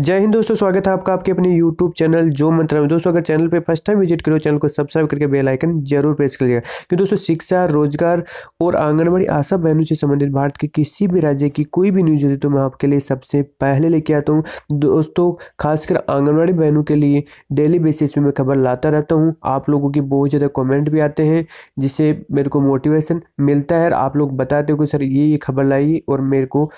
जय हिंद दोस्तों स्वागत है आपका आपके अपने यूट्यूब चैनल जो मंत्रा में दोस्तों अगर चैनल पे फर्स्ट टाइम विजिट करो चैनल को सब्सक्राइब करके बेल आइकन जरूर प्रेस करिएगा क्योंकि दोस्तों शिक्षा रोजगार और आंगनबाड़ी आशा बहनों से संबंधित भारत के किसी भी राज्य की कोई भी न्यूज होती तो मैं आपके लिए सबसे पहले लेके आता हूँ दोस्तों खासकर आंगनबाड़ी बहनों के लिए डेली बेसिस में मैं खबर लाता रहता हूँ आप लोगों की बहुत ज़्यादा कॉमेंट भी आते हैं जिससे मेरे को मोटिवेशन मिलता है आप लोग बताते हो कि सर ये ये खबर लाइए और मेरे को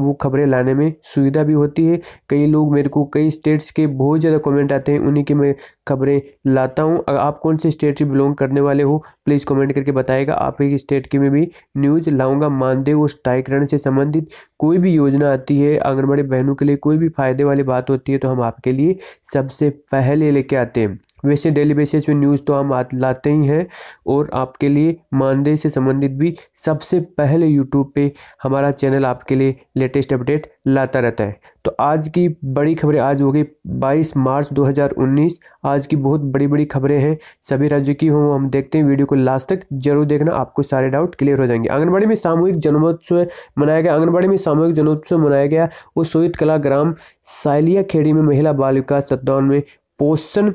वो खबरें लाने में सुविधा भी होती है कई लोग मेरे को कई स्टेट्स के बहुत ज़्यादा कमेंट आते हैं उन्हीं के मैं खबरें लाता हूँ अगर आप कौन से स्टेट से बिलोंग करने वाले हो प्लीज़ कमेंट करके बताएगा आप एक स्टेट की में भी न्यूज़ लाऊंगा मानदेव और स्टाइकरण से संबंधित कोई भी योजना आती है आंगनबाड़ी बहनों के लिए कोई भी फायदे वाली बात होती है तो हम आपके लिए सबसे पहले लेके आते हैं वैसे डेली बेसिस पे न्यूज़ तो हम लाते ही हैं और आपके लिए मानदेय से संबंधित भी सबसे पहले यूट्यूब पे हमारा चैनल आपके लिए लेटेस्ट अपडेट लाता रहता है तो आज की बड़ी खबरें आज हो गई बाईस मार्च 2019 आज की बहुत बड़ी बड़ी खबरें हैं सभी राज्यों की हों हम देखते हैं वीडियो को लास्ट तक जरूर देखना आपको सारे डाउट क्लियर हो जाएंगे आंगनबाड़ी में सामूहिक जन्मोत्सव मनाया गया आंगनबाड़ी में सामूहिक जन्मोत्सव मनाया गया और सोहित कला ग्राम सालिया खेड़ी में महिला बाल विकास सत्तावन में पोषण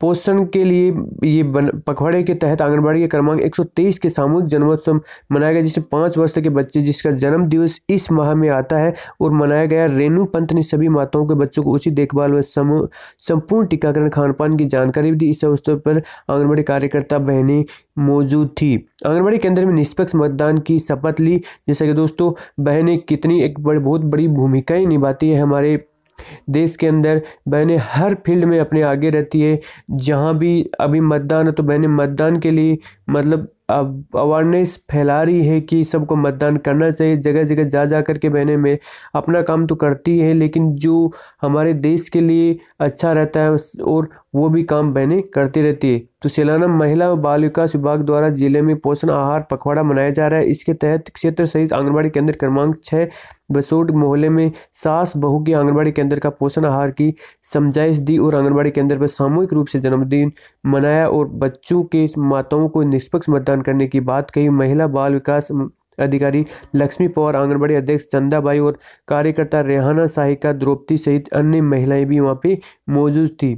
पोषण के लिए ये बन पखवाड़े के तहत आंगनबाड़ी के क्रमांक 123 के सामूहिक जन्मोत्सव मनाया गया जिसमें पाँच वर्ष के बच्चे जिसका जन्म दिवस इस माह में आता है और मनाया गया रेणु पंत ने सभी माताओं के बच्चों को उचित देखभाल व समूह संपूर्ण टीकाकरण खान पान की जानकारी भी दी इस अवसर पर आंगनबाड़ी कार्यकर्ता बहनें मौजूद थी आंगनबाड़ी केंद्र में निष्पक्ष मतदान की शपथ ली जैसा कि दोस्तों बहनें कितनी एक बड़, बहुत बड़ी भूमिकाएं निभाती है हमारे देश के अंदर बहने हर फील्ड में अपने आगे रहती है जहाँ भी अभी मतदान है तो बहने मतदान के लिए मतलब अब अवेयरनेस फैला रही है कि सबको मतदान करना चाहिए जगह जगह जा जा कर के बहने में अपना काम तो करती है लेकिन जो हमारे देश के लिए अच्छा रहता है और वो भी काम बहने करती रहती है तो सैलाना महिला और बाल विकास विभाग द्वारा जिले में पोषण आहार पखवाड़ा मनाया जा रहा है इसके तहत क्षेत्र सहित आंगनबाड़ी केंद्र क्रमांक छः बसोट मोहल्ले में सास बहू के आंगनबाड़ी केंद्र का पोषण आहार की समझाइश दी और आंगनबाड़ी केंद्र पर सामूहिक रूप से जन्मदिन मनाया और बच्चों के माताओं को निष्पक्ष मतदान प्रदान करने की बात कही महिला बाल विकास अधिकारी लक्ष्मी पवार आंगनबाड़ी अध्यक्ष चंदाबाई और कार्यकर्ता रेहाना साहिका द्रौपदी सहित अन्य महिलाएं भी वहाँ पे मौजूद थी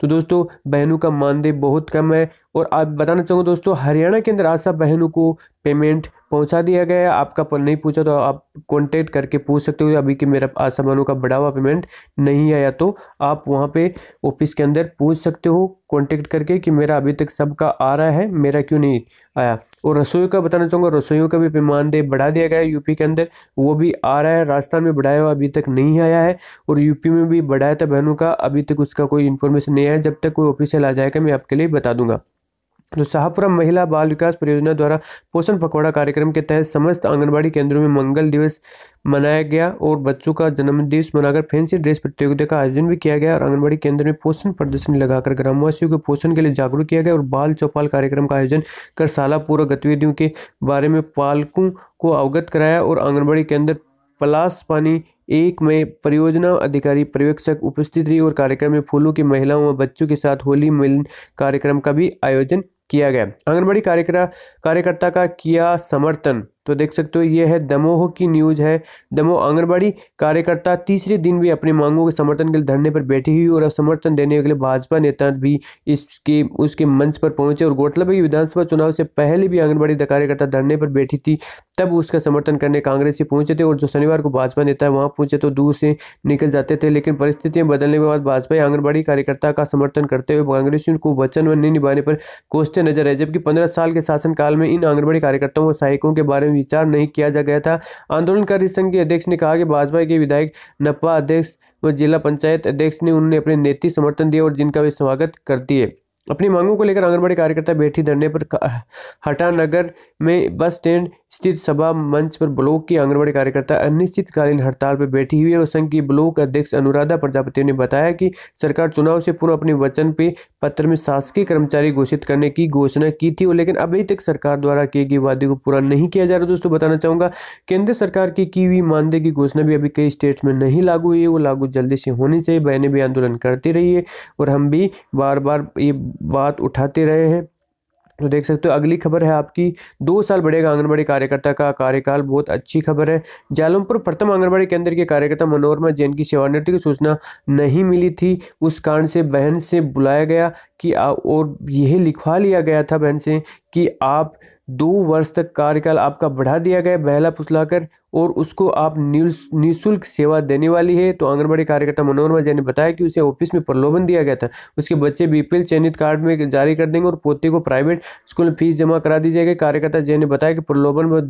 तो दोस्तों बहनों का मानदेय बहुत कम है और आप बताना चाहूँगा दोस्तों हरियाणा के अंदर आशा बहनों को पेमेंट पहुंचा दिया गया है आपका नहीं पूछा तो आप कॉन्टेक्ट करके पूछ सकते हो अभी कि मेरा सामानों का बढ़ा हुआ पेमेंट नहीं आया तो आप वहाँ पे ऑफिस के अंदर पूछ सकते हो कॉन्टेक्ट करके कि मेरा अभी तक सबका आ रहा है मेरा क्यों नहीं आया और रसोई का बताना चाहूँगा रसोइयों का भी पैमानदेय बढ़ा दिया गया है यूपी के अंदर वो भी आ रहा है राजस्थान में बढ़ाया हुआ अभी तक नहीं आया है और यूपी में भी बढ़ाया था बहनों का अभी तक उसका कोई इन्फॉर्मेशन नहीं आया जब तक कोई ऑफिशियल आ जाएगा मैं आपके लिए बता दूंगा जो शाहपुरा महिला बाल विकास परियोजना द्वारा पोषण पकवाड़ा कार्यक्रम के तहत समस्त आंगनबाड़ी केंद्रों में मंगल दिवस मनाया गया और बच्चों का जन्मदिवस मनाकर फैंसी ड्रेस प्रतियोगिता का आयोजन भी किया गया और आंगनबाड़ी केंद्र में पोषण प्रदर्शन लगाकर ग्रामवासियों को पोषण के लिए जागरूक किया गया और बाल चौपाल कार्यक्रम का आयोजन कर शाला पूर्व गतिविधियों के बारे में पालकों को अवगत कराया और आंगनबाड़ी केंद्र पलास पानी एक में परियोजना अधिकारी पर्यवेक्षक उपस्थित रही और कार्यक्रम में फूलों की महिलाओं व बच्चों के साथ होली मिलन कार्यक्रम का भी आयोजन किया गया आंगनबाड़ी कार्यकर्ता कार्यकर्ता का किया समर्थन तो देख सकते हो ये है दमोह की न्यूज़ है दमोह आंगनबाड़ी कार्यकर्ता तीसरे दिन भी अपनी मांगों के समर्थन के लिए धरने पर बैठी हुई और अब समर्थन देने के लिए भाजपा नेता भी इसके उसके मंच पर पहुंचे और गौरतलब है कि विधानसभा चुनाव से पहले भी आंगनबाड़ी कार्यकर्ता धरने पर बैठी थी तब उसका समर्थन करने कांग्रेस से पहुंचे थे और जो शनिवार को भाजपा नेता वहां पहुंचे तो दूर से निकल जाते थे लेकिन परिस्थितियां बदलने के बाद भाजपा आंगनबाड़ी कार्यकर्ता का समर्थन करते हुए कांग्रेसियों को वचन व नहीं निभाने पर कोसते नजर आए जबकि पंद्रह साल के शासनकाल में इन आंगनबाड़ी कार्यकर्ताओं व सहायकों के बारे में विचार नहीं किया जा गया था आंदोलनकारी संघ के अध्यक्ष ने कहा कि भाजपा के विधायक नपा अध्यक्ष व जिला पंचायत अध्यक्ष ने उन्हें अपने नेत्री समर्थन दिया और जिनका भी स्वागत कर दिए अपनी मांगों को लेकर आंगनबाड़ी कार्यकर्ता बैठी धरने पर हटा नगर में बस स्टैंड स्थित सभा मंच पर ब्लॉक की आंगनबाड़ी कार्यकर्ता अनिश्चितकालीन हड़ताल पर बैठी हुई है और संघ की ब्लॉक अध्यक्ष अनुराधा प्रजापति ने बताया कि सरकार चुनाव से पूर्व अपने वचन पे पत्र में शासकीय कर्मचारी घोषित करने की घोषणा की थी और लेकिन अभी तक सरकार द्वारा किए गए वादे को पूरा नहीं किया जा रहा दोस्तों बताना चाहूँगा केंद्र सरकार की की हुई मानदेय की घोषणा भी अभी कई स्टेट्स में नहीं लागू हुई है वो लागू जल्दी से होनी चाहिए बहने भी आंदोलन करती रही है और हम भी बार बार ये बात उठाते रहे हैं तो देख सकते हो अगली खबर है आपकी दो साल बढ़ेगा आंगनबाड़ी कार्यकर्ता का कार्यकाल बहुत अच्छी खबर है जालमपुर प्रथम आंगनबाड़ी केंद्र के कार्यकर्ता मनोरमा जैन की सेवानिवृत्ति की सूचना नहीं मिली थी उस कारण से बहन से बुलाया गया कि और यह लिखवा लिया गया था बहन से कि आप दो वर्ष तक कार्यकाल आपका बढ़ा दिया गया बहला फुसलाकर और उसको आप निःशुल्क सेवा देने वाली है तो आंगनबाड़ी कार्यकर्ता मनोरमा जैन ने बताया कि उसे ऑफिस में प्रलोभन दिया गया था उसके बच्चे बीपीएल चयनित कार्ड में जारी कर देंगे और पोते को प्राइवेट स्कूल में फीस जमा करा दी जाएगी कार्यकर्ता जय ने बताया कि प्रलोभन में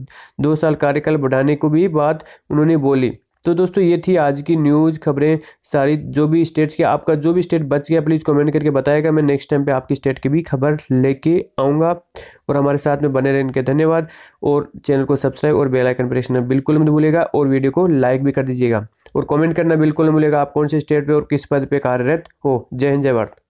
दो साल कार्यकाल बढ़ाने को भी बात उन्होंने बोली तो दोस्तों ये थी आज की न्यूज़ खबरें सारी जो भी स्टेट्स के आपका जो भी स्टेट बच गया प्लीज़ कमेंट करके बताएगा मैं नेक्स्ट टाइम पे आपकी स्टेट की भी खबर लेके आऊँगा और हमारे साथ में बने रहने के धन्यवाद और चैनल को सब्सक्राइब और बेल आइकन प्रेस करना बिल्कुल मत भूलेगा और वीडियो को लाइक भी कर दीजिएगा और कॉमेंट करना बिल्कुल नहीं भूलेगा आप कौन से स्टेट पर और किस पद पर कार्यरत हो जय हिंद जय भारत